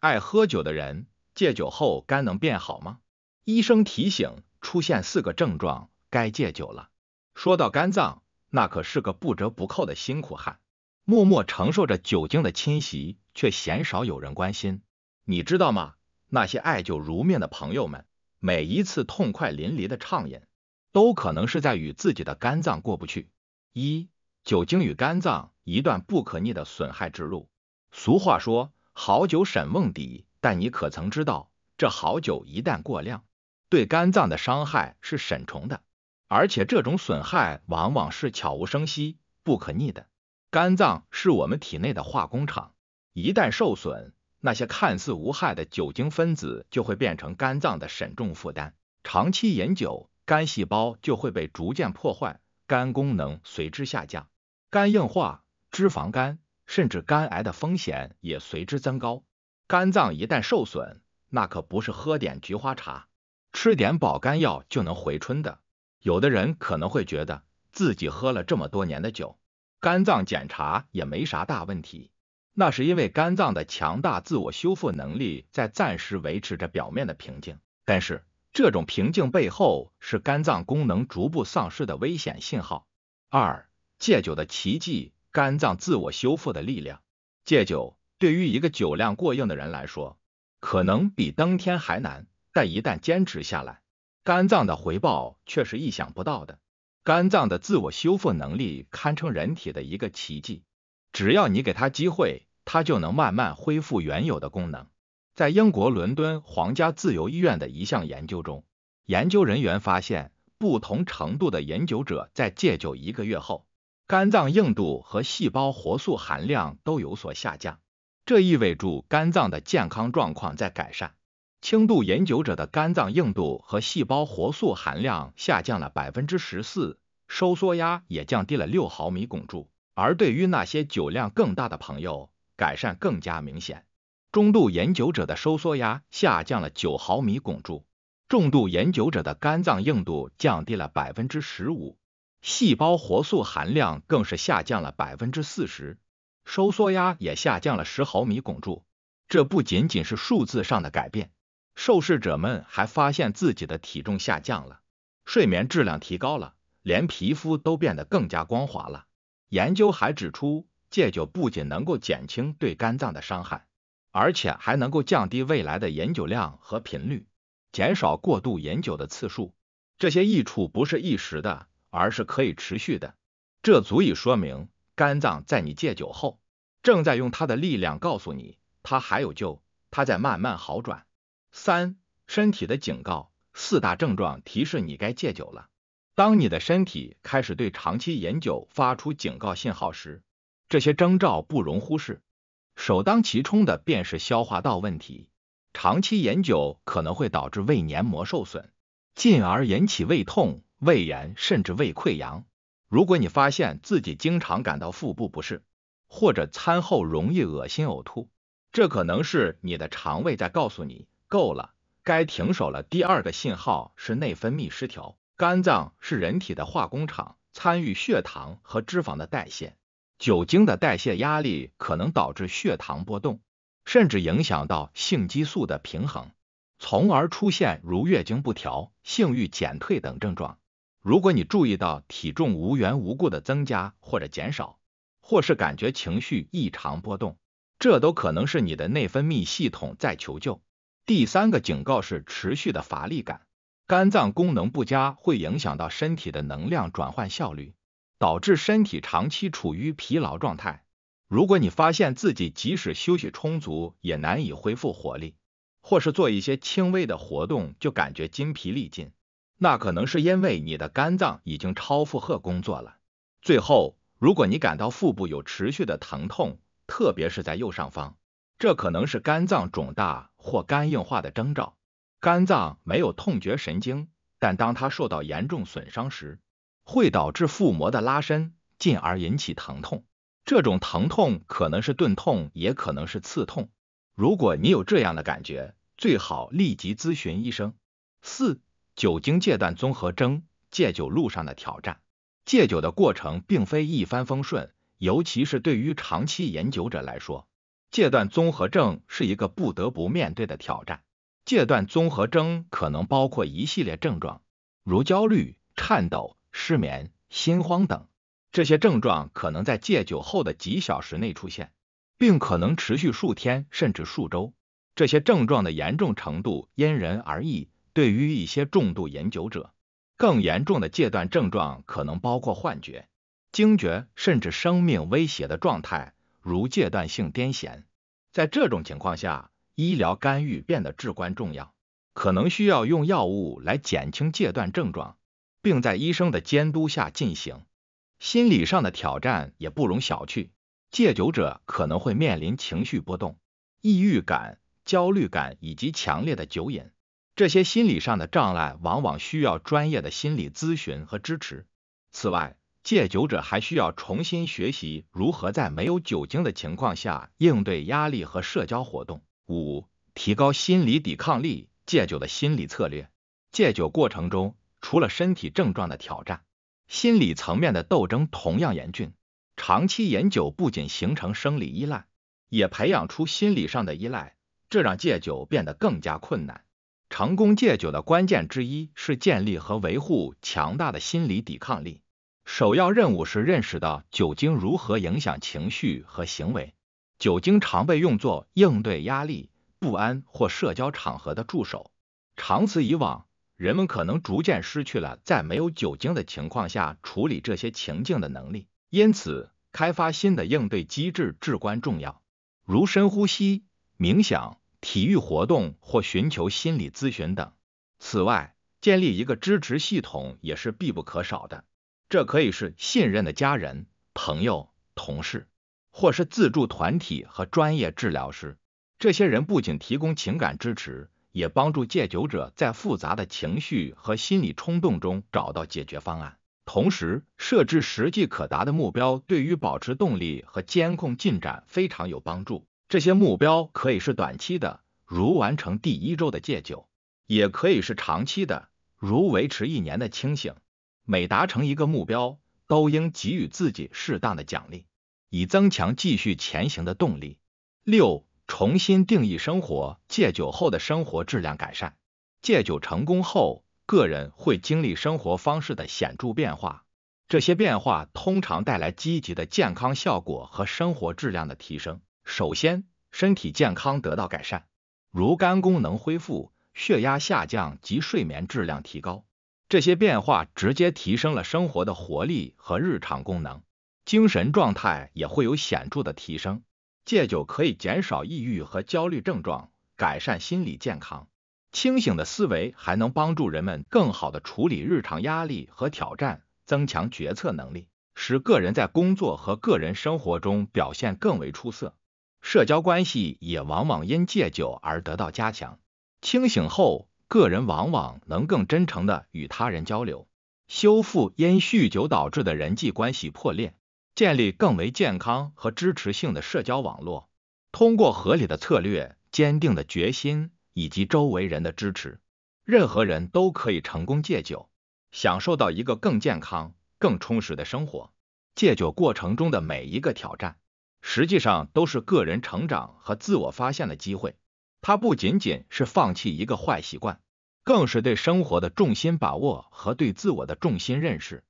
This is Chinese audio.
爱喝酒的人戒酒后肝能变好吗？医生提醒：出现四个症状该戒酒了。说到肝脏，那可是个不折不扣的辛苦汉，默默承受着酒精的侵袭，却鲜少有人关心。你知道吗？那些爱酒如命的朋友们，每一次痛快淋漓的畅饮，都可能是在与自己的肝脏过不去。一、酒精与肝脏一段不可逆的损害之路。俗话说。好酒审瓮底，但你可曾知道，这好酒一旦过量，对肝脏的伤害是沈重的。而且这种损害往往是悄无声息、不可逆的。肝脏是我们体内的化工厂，一旦受损，那些看似无害的酒精分子就会变成肝脏的沈重负担。长期饮酒，肝细胞就会被逐渐破坏，肝功能随之下降，肝硬化、脂肪肝。甚至肝癌的风险也随之增高。肝脏一旦受损，那可不是喝点菊花茶、吃点保肝药就能回春的。有的人可能会觉得自己喝了这么多年的酒，肝脏检查也没啥大问题，那是因为肝脏的强大自我修复能力在暂时维持着表面的平静。但是，这种平静背后是肝脏功能逐步丧失的危险信号。二、戒酒的奇迹。肝脏自我修复的力量，戒酒对于一个酒量过硬的人来说，可能比登天还难。但一旦坚持下来，肝脏的回报却是意想不到的。肝脏的自我修复能力堪称人体的一个奇迹，只要你给他机会，他就能慢慢恢复原有的功能。在英国伦敦皇家自由医院的一项研究中，研究人员发现，不同程度的饮酒者在戒酒一个月后。肝脏硬度和细胞活素含量都有所下降，这意味着肝脏的健康状况在改善。轻度饮酒者的肝脏硬度和细胞活素含量下降了百分之十四，收缩压也降低了六毫米汞柱。而对于那些酒量更大的朋友，改善更加明显。中度饮酒者的收缩压下降了九毫米汞柱，重度饮酒者的肝脏硬度降低了百分之十五。细胞活素含量更是下降了百分之四十，收缩压也下降了十毫米汞柱。这不仅仅是数字上的改变，受试者们还发现自己的体重下降了，睡眠质量提高了，连皮肤都变得更加光滑了。研究还指出，戒酒不仅能够减轻对肝脏的伤害，而且还能够降低未来的饮酒量和频率，减少过度饮酒的次数。这些益处不是一时的。而是可以持续的，这足以说明肝脏在你戒酒后正在用它的力量告诉你，它还有救，它在慢慢好转。三、身体的警告：四大症状提示你该戒酒了。当你的身体开始对长期饮酒发出警告信号时，这些征兆不容忽视。首当其冲的便是消化道问题，长期饮酒可能会导致胃黏膜受损，进而引起胃痛。胃炎甚至胃溃疡。如果你发现自己经常感到腹部不适，或者餐后容易恶心呕吐，这可能是你的肠胃在告诉你“够了，该停手了”。第二个信号是内分泌失调。肝脏是人体的化工厂，参与血糖和脂肪的代谢。酒精的代谢压力可能导致血糖波动，甚至影响到性激素的平衡，从而出现如月经不调、性欲减退等症状。如果你注意到体重无缘无故的增加或者减少，或是感觉情绪异常波动，这都可能是你的内分泌系统在求救。第三个警告是持续的乏力感，肝脏功能不佳会影响到身体的能量转换效率，导致身体长期处于疲劳状态。如果你发现自己即使休息充足也难以恢复活力，或是做一些轻微的活动就感觉筋疲力尽。那可能是因为你的肝脏已经超负荷工作了。最后，如果你感到腹部有持续的疼痛，特别是在右上方，这可能是肝脏肿大或肝硬化的征兆。肝脏没有痛觉神经，但当它受到严重损伤时，会导致腹膜的拉伸，进而引起疼痛。这种疼痛可能是钝痛，也可能是刺痛。如果你有这样的感觉，最好立即咨询医生。四。酒精戒断综合征，戒酒路上的挑战。戒酒的过程并非一帆风顺，尤其是对于长期饮酒者来说，戒断综合症是一个不得不面对的挑战。戒断综合征可能包括一系列症状，如焦虑、颤抖、失眠、心慌等。这些症状可能在戒酒后的几小时内出现，并可能持续数天甚至数周。这些症状的严重程度因人而异。对于一些重度饮酒者，更严重的戒断症状可能包括幻觉、惊厥，甚至生命威胁的状态，如戒断性癫痫。在这种情况下，医疗干预变得至关重要，可能需要用药物来减轻戒断症状，并在医生的监督下进行。心理上的挑战也不容小觑，戒酒者可能会面临情绪波动、抑郁感、焦虑感以及强烈的酒瘾。这些心理上的障碍往往需要专业的心理咨询和支持。此外，戒酒者还需要重新学习如何在没有酒精的情况下应对压力和社交活动。五、提高心理抵抗力，戒酒的心理策略。戒酒过程中，除了身体症状的挑战，心理层面的斗争同样严峻。长期饮酒不仅形成生理依赖，也培养出心理上的依赖，这让戒酒变得更加困难。成功戒酒的关键之一是建立和维护强大的心理抵抗力。首要任务是认识到酒精如何影响情绪和行为。酒精常被用作应对压力、不安或社交场合的助手。长此以往，人们可能逐渐失去了在没有酒精的情况下处理这些情境的能力。因此，开发新的应对机制至关重要，如深呼吸、冥想。体育活动或寻求心理咨询等。此外，建立一个支持系统也是必不可少的。这可以是信任的家人、朋友、同事，或是自助团体和专业治疗师。这些人不仅提供情感支持，也帮助戒酒者在复杂的情绪和心理冲动中找到解决方案。同时，设置实际可达的目标，对于保持动力和监控进展非常有帮助。这些目标可以是短期的，如完成第一周的戒酒，也可以是长期的，如维持一年的清醒。每达成一个目标，都应给予自己适当的奖励，以增强继续前行的动力。六、重新定义生活，戒酒后的生活质量改善。戒酒成功后，个人会经历生活方式的显著变化，这些变化通常带来积极的健康效果和生活质量的提升。首先，身体健康得到改善，如肝功能恢复、血压下降及睡眠质量提高，这些变化直接提升了生活的活力和日常功能。精神状态也会有显著的提升。戒酒可以减少抑郁和焦虑症状，改善心理健康。清醒的思维还能帮助人们更好的处理日常压力和挑战，增强决策能力，使个人在工作和个人生活中表现更为出色。社交关系也往往因戒酒而得到加强。清醒后，个人往往能更真诚的与他人交流，修复因酗酒导致的人际关系破裂，建立更为健康和支持性的社交网络。通过合理的策略、坚定的决心以及周围人的支持，任何人都可以成功戒酒，享受到一个更健康、更充实的生活。戒酒过程中的每一个挑战。实际上都是个人成长和自我发现的机会。它不仅仅是放弃一个坏习惯，更是对生活的重心把握和对自我的重心认识。